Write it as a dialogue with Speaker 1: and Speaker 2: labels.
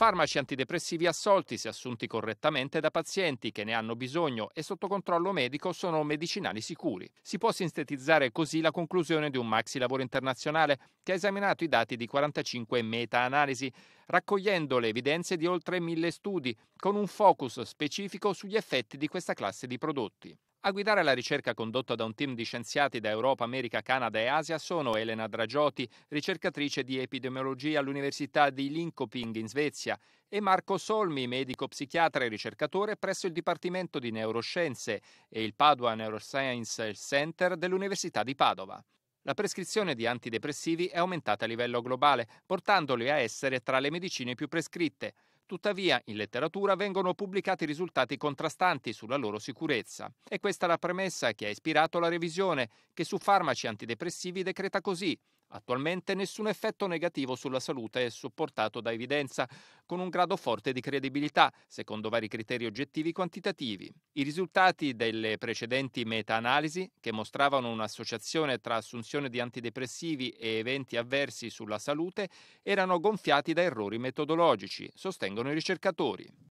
Speaker 1: Farmaci antidepressivi assolti se assunti correttamente da pazienti che ne hanno bisogno e sotto controllo medico sono medicinali sicuri. Si può sintetizzare così la conclusione di un maxi lavoro internazionale che ha esaminato i dati di 45 meta-analisi, raccogliendo le evidenze di oltre mille studi, con un focus specifico sugli effetti di questa classe di prodotti. A guidare la ricerca condotta da un team di scienziati da Europa, America, Canada e Asia sono Elena Dragioti, ricercatrice di epidemiologia all'Università di Linköping in Svezia, e Marco Solmi, medico psichiatra e ricercatore presso il Dipartimento di Neuroscienze e il Padua Neuroscience Center dell'Università di Padova. La prescrizione di antidepressivi è aumentata a livello globale, portandoli a essere tra le medicine più prescritte. Tuttavia, in letteratura vengono pubblicati risultati contrastanti sulla loro sicurezza. E questa è la premessa che ha ispirato la revisione, che su farmaci antidepressivi decreta così. Attualmente nessun effetto negativo sulla salute è supportato da evidenza, con un grado forte di credibilità, secondo vari criteri oggettivi quantitativi. I risultati delle precedenti meta-analisi, che mostravano un'associazione tra assunzione di antidepressivi e eventi avversi sulla salute, erano gonfiati da errori metodologici, sostengono i ricercatori.